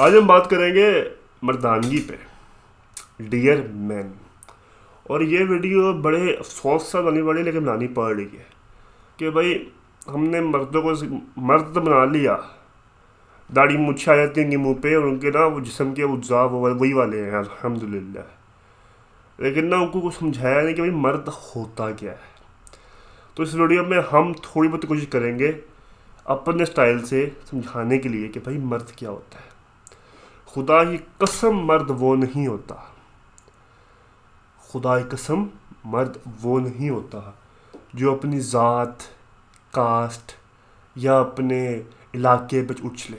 आज हम बात करेंगे मर्दानगी पे डियर मैन और ये वीडियो बड़े अफसोस से बनी पड़ी लेकिन बनानी पड़ रही है कि भाई हमने मर्दों को मर्द बना लिया दाढ़ी मुछा जाती है मुँह पे और उनके ना वो जिसम के उज्जा वो वही वाले हैं अलहमदिल्ला लेकिन ना उनको कुछ समझाया नहीं कि भाई मर्द होता क्या है तो इस वीडियो में हम थोड़ी बहुत कोशिश करेंगे अपने स्टाइल से समझाने के लिए कि भाई मर्द क्या होता है खुदा की कसम मर्द वो नहीं होता खुदा की कसम मर्द वो नहीं होता जो अपनी ज़ात कास्ट या अपने इलाके पर उछले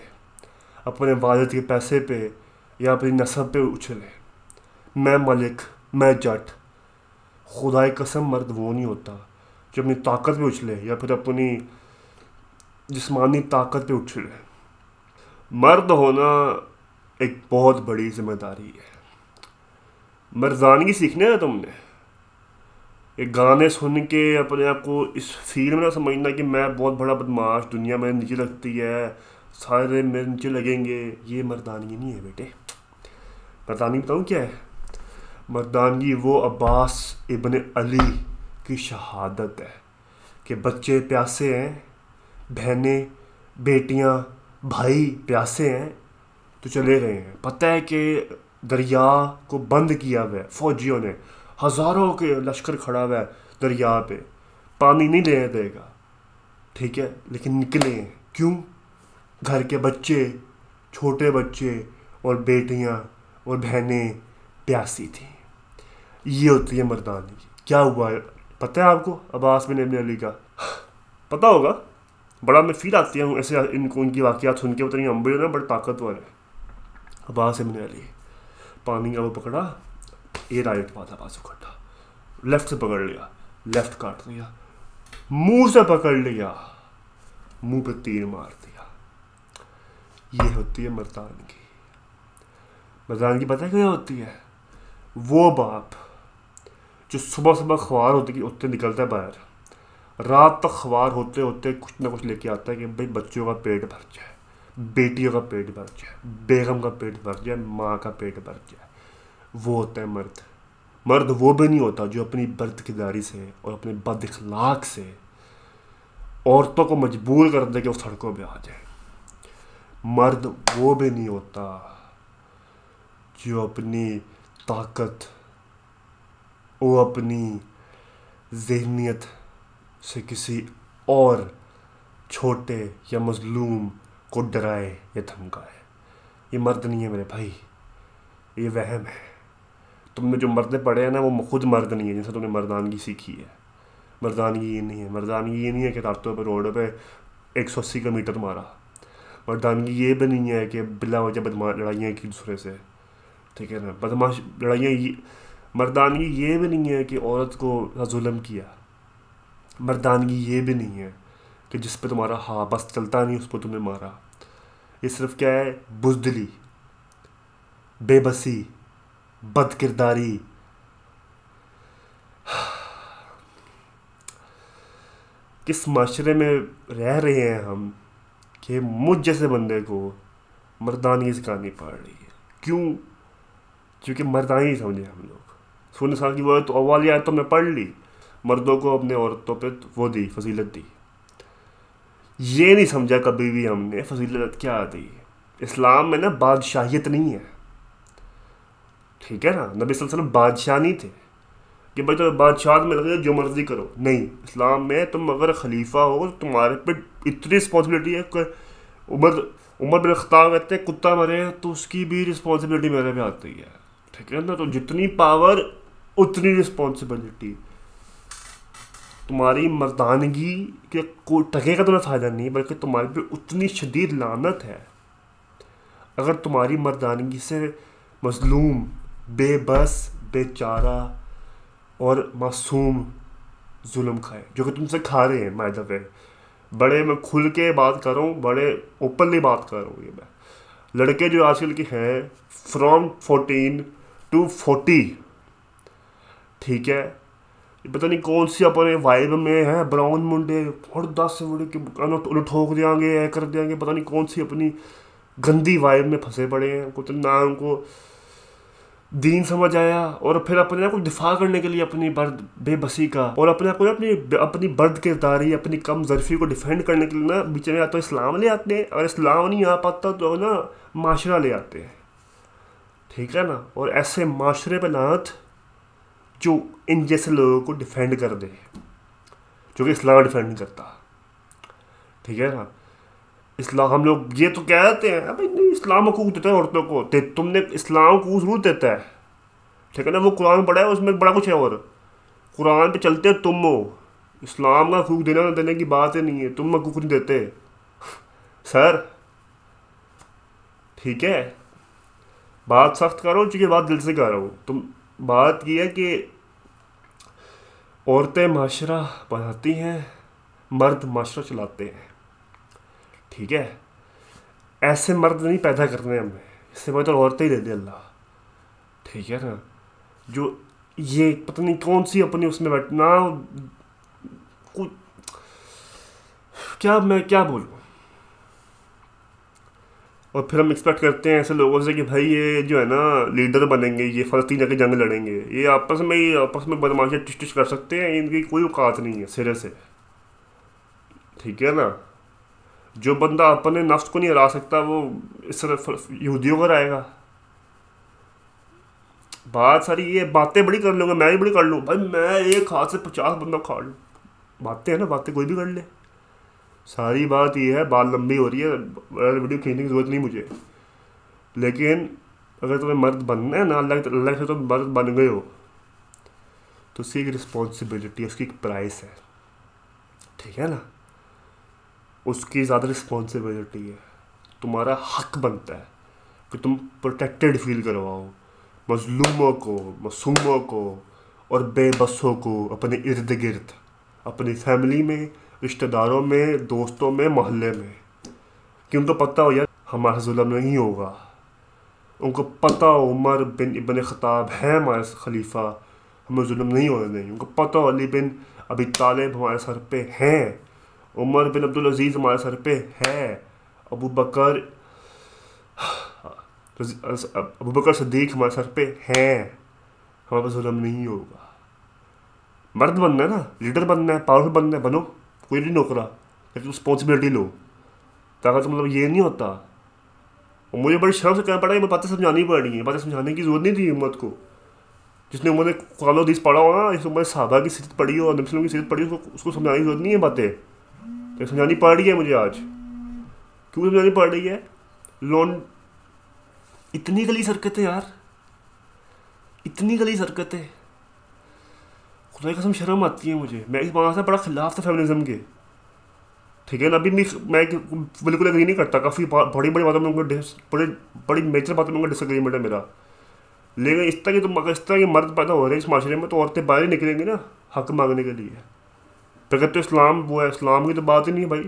अपने वालद के पैसे पे या अपनी नस्ब पे उछले मैं मलिक मैं जट खुदा कसम मर्द वो नहीं होता जो अपनी ताकत पे उछले या फिर अपनी जिस्मानी ताकत पे उछले मर्द होना एक बहुत बड़ी जिम्मेदारी है मर्दानगी सीखने ना तुमने ये गाने सुन के अपने आप को इस फील में ना समझना कि मैं बहुत बड़ा बदमाश दुनिया मेरे नीचे लगती है सारे मेरे नीचे लगेंगे ये मर्दानगी नहीं है बेटे मर्दानगी बताऊँ क्या है मर्दानगी वो अब्बास इबन अली की शहादत है कि बच्चे प्यासे हैं बहनें बेटियां भाई प्यासे हैं तो चले गए हैं पता है कि दरिया को बंद किया हुआ है फौजियों ने हज़ारों के लश्कर खड़ा हुआ है दरिया पे पानी नहीं लेने देगा ठीक है लेकिन निकले हैं क्यों घर के बच्चे छोटे बच्चे और बेटियां और बहनें प्यासी थी ये होती है मर्दानी क्या हुआ है पता है आपको अब्बास बिन अबिन अली का पता होगा बड़ा मैं फील आती हूँ ऐसे इनको उनकी वाक़ात सुन के नहीं अम्बे ना बड़े ताकतवर है हवा से मिलने वाली पानी का वो पकड़ा ये राइट वाला बाजू खट्टा लेफ्ट से पकड़ लिया लेफ्ट काट दिया मुंह से पकड़ लिया मुंह पे तीर मार दिया ये होती है मर्दान की की पता क्या होती है वो बाप जो सुबह सुबह ख्वार होती कि उतने निकलता है बाहर रात तक ख्वार होते होते कुछ ना कुछ लेके आता है कि भाई बच्चों का पेट भर जाए बेटियों का पेट भर जाए बेगम का पेट भर जाए माँ का पेट भर जाए वो होता है मर्द मर्द वो भी नहीं होता जो अपनी किदारी से और अपने बद अखलाक से औरतों को मजबूर कर दे कि वो सड़कों पर आ जाए मर्द वो भी नहीं होता जो अपनी ताकत वो अपनी जहनीत से किसी और छोटे या मजलूम को डराए या धमकाए ये मर्द नहीं है मेरे भाई ये वहम है तुमने जो मर्द पड़े हैं ना वो खुद मर्द नहीं है जैसे तुमने मर्दानगी सीखी है मर्दानगी ये नहीं है मर्दानगी ये नहीं है कि रातों पर रोड पे एक सौ अस्सी किलोमीटर मारा मर्दानगी ये भी नहीं है कि बिला वजह बदमाश लड़ाइयाँ एक दूसरे से ठीक है ना बदमाश लड़ाइयाँ ये मर्दानगी ये भी नहीं है कि औरत को जुलम किया मर्दानगी ये भी नहीं है कि जिस पे तुम्हारा हाँ बस चलता नहीं उस पर तुम्हें मारा ये सिर्फ क्या है बुजदली बेबसी बद किरदारी किस माशरे में रह रहे हैं हम कि मुझ जैसे बंदे को मर्दानी सिखानी पड़ रही है क्यों क्योंकि मर्दानी समझे हम लोग सोने साल की वो तो अवाल आयत तो मैं पढ़ ली मर्दों को अपने औरतों पे वो दी फजीलत दी ये नहीं समझा कभी भी हमने फजीलत क्या आती है इस्लाम में ना बादशाहियत नहीं है ठीक है ना नबी वसल्लम बादशाह नहीं थे कि भाई तो बादशाह में लगे जो मर्जी करो नहीं इस्लाम में तुम अगर खलीफा हो तो तुम्हारे पे इतनी रिस्पॉन्सिबिलिटी है कि उमर उमर बिन अख्ताब कहते हैं कुत्ता मरे तो उसकी भी रिस्पॉन्सिबिलिटी मेरे पे आती है ठीक है ना तो जितनी पावर उतनी रिस्पॉन्सिबिलिटी तुम्हारी मर्दानगी के कोई टके का तुम्हें तो फ़ायदा नहीं बल्कि तुम्हारे पे उतनी शदीद लानत है अगर तुम्हारी मर्दानगी से मजलूम बेबस बेचारा और मासूम जुल्म खाए जो कि तुमसे खा रहे हैं माय द बड़े मैं खुल के बात कर रहा हूँ बड़े ओपनली बात कर रहा हूँ ये मैं लड़के जो आजकल के हैं फ्रॉम फोर्टीन टू फोर्टी ठीक है पता नहीं कौन सी अपने वाइब में है ब्राउन मुंडे और दस मुंडे के उन्हें ठोक देंगे ऐ कर देंगे पता नहीं कौन सी अपनी गंदी वाइब में फंसे पड़े हैं कुछ तो ना उनको दीन समझ आया और फिर अपने आप को दिफा करने के लिए अपनी बर्द बेबसी का और अपने आप को अपनी अपनी बर्द किरदारी अपनी कम जरफी को डिफेंड करने के लिए ना बीच में या तो इस्लाम ले आते हैं और इस्लाम नहीं आ पाता तो ना माशरा ले आते हैं ठीक है ना और ऐसे माशरे पर नाथ जो इन जैसे लोगों को डिफेंड कर दे जो कि इस्लाम डिफेंड नहीं करता ठीक है ना इस्लाम हम लोग ये तो कह देते हैं भाई नहीं इस्लाम हकूक देता है औरतों को ते तुमने इस्लाम को जरूर देता है ठीक है ना वो कुरान पढ़ा है उसमें बड़ा कुछ है और कुरान पे चलते तुम हो इस्लाम का हकूक देना ना देने की बात ही नहीं है तुम हकूक नहीं देते सर ठीक है बात सख्त करो चूँकि बात दिल से कर रहा हूँ तुम बात की है कि औरतें माशरा बनाती हैं मर्द माशरा चलाते हैं ठीक है ऐसे मर्द नहीं पैदा करने हमें इससे मैं तो औरतें ही दे दे अल्लाह ठीक है ना जो ये पता नहीं कौन सी अपनी उसमें बैठना कुछ क्या मैं क्या बोलूँ और फिर हम एक्सपेक्ट करते हैं ऐसे लोगों से कि भाई ये जो है ना लीडर बनेंगे ये फ़लस्तीन जाके जंग लड़ेंगे ये आपस में ही आपस में बदमाशियाँ टिश टिश कर सकते हैं इनकी कोई औकात नहीं है सिरे से ठीक है ना जो बंदा अपने नफ्स को नहीं हरा सकता वो इस तरह यहूदियों का आएगा बात सारी ये बातें बड़ी कर लूँगा मैं भी बड़ी कर लूँ भाई मैं एक हाथ से पचास बंदा खा लूँ बातें हैं ना बातें कोई भी कर ले सारी बात ये है बाल लंबी हो रही है वीडियो खींचने की जरूरत नहीं मुझे लेकिन अगर तुम्हें मर्द बनना है ना अल्लाह अल्लाह से तुम मर्द बन गए हो तो उसकी एक रिस्पॉन्सिबिलिटी उसकी एक प्राइस है ठीक है ना उसकी ज़्यादा रिस्पॉन्सिबिलिटी है तुम्हारा हक बनता है कि तुम प्रोटेक्टेड फील करवाओ मजलूमों को मसूमों को और बेबसों को अपने इर्द गिर्द अपनी फैमिली में रिश्तेदारों में दोस्तों में मोहल्ले में कि उनको तो पता हो यार हमारा जुल्म नहीं होगा उनको पता हो उमर बिन इबन ख़ताब है हमारे खलीफा हमें जुल्म नहीं होने देंगे उनको पता हो अली बिन अभी तालिब हमारे सर पे हैं उमर बिन अब्दुल अजीज़ हमारे सर पे है अबू बकर अबू बकर सदीक हमारे सर पे हैं हमारे पास जुल्म नहीं होगा मर्द बनना है ना लीडर बनना है पावरफुल बनना है बनो कोई नहीं नौकरा रिस्पॉन्सिबिलिटी लो ताकि मतलब ये नहीं होता और मुझे बड़ी शर्म से कहना पड़ा कि मैं बातें समझानी पड़ रही हैं बातें समझाने की जरूरत नहीं थी हिम्मत को जिसने उम्र कुरान हदीस पढ़ा हो ना इस उम्र साहबा की सीरत पढ़ी हो और नबीसलों की सीरत पढ़ी हो उसको उसको समझाने की जरूरत नहीं है बातें तो समझानी पड़ रही है मुझे आज क्यों समझानी पड़ रही है लोन इतनी गली सरकत है यार इतनी गली सरकत है खुदा कसम शर्म आती है मुझे मैं इस बात से बड़ा खिलाफ था फेमिनिज्म के ठीक है ना अभी मैं मैं बिल्कुल एग्री नहीं करता काफ़ी बड़ी बड़ी बातों में उनको बड़ी बड़ी मेजर बातों में उनका डिसग्रीमेंट है मेरा लेकिन इस तरह की तो इस तरह के मर्द पैदा हो रहे हैं इस माशरे में तो औरतें बाहर ही निकलेंगी ना हक मांगने के लिए प्रगत तो इस्लाम वो है इस्लाम की तो बात ही नहीं है भाई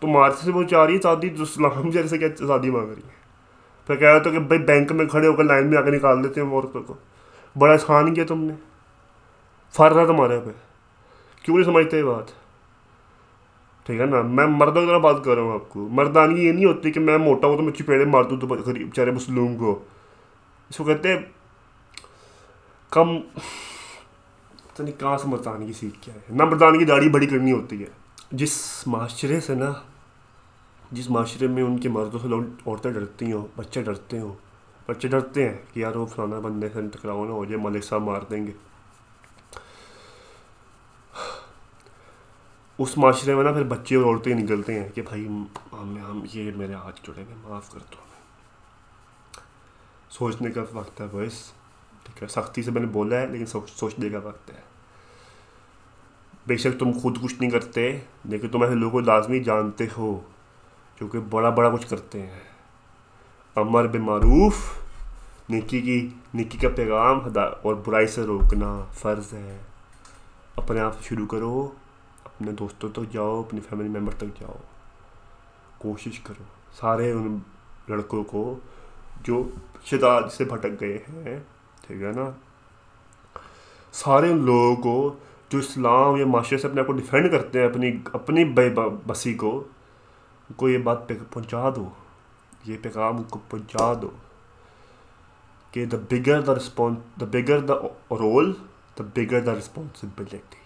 तो मारते से वो चाह रही है शादी जो तो इस्लाम जैसे क्या आज़ादी मांग रही है फिर कह रहे हो तो कि भाई बैंक में खड़े होकर लाइन में आकर निकाल देते हैं औरतों को बड़ा आसान किया तुमने फर रहा तुम्हारे पे क्यों नहीं समझते ये बात ठीक है ना मैं मर्दों की तरह बात कर रहा हूँ आपको मर्दानगी ये नहीं होती कि मैं मोटा हूँ तो मैं चिपेड़े मार दूँ तो गरीब बेचारे मुस्लिम को इसको कहते हैं कम तो नहीं कहाँ से मर्दानगी सीख क्या है ना मर्दानगी दाढ़ी बड़ी करनी होती है जिस माशरे से ना जिस माशरे में उनके मर्दों से लोग औरतें डरती हों बच्चे डरते हों बच्चे डरते हैं कि यार वो फलाना बंदे से टकराव ना हो जाए मलिक साहब मार देंगे उस माशरे में ना फिर बच्चे और औरतें निकलते हैं कि भाई हम हम ये मेरे हाथ जुड़े गए माफ़ कर दो हमें सोचने का वक्त है बस ठीक है सख्ती से मैंने बोला है लेकिन सोच सोचने का वक्त है बेशक तुम खुद कुछ नहीं करते लेकिन तुम ऐसे लोगों को लाजमी जानते हो जो कि बड़ा बड़ा कुछ करते हैं अमर बेमारूफ निकी की निकी का पैगाम और बुराई से रोकना फ़र्ज़ है अपने आप शुरू करो अपने दोस्तों तक तो जाओ अपनी फैमिली मेम्बर तक जाओ कोशिश करो सारे उन लड़कों को जो शिदाज से भटक गए हैं ठीक है ना सारे उन लोगों को जो इस्लाम या माशरे से अपने आप को डिफेंड करते हैं अपनी अपनी बसी को उनको ये बात पहुंचा दो ये पैगाम उनको पहुंचा दो कि the bigger the response the bigger the role the bigger the responsibility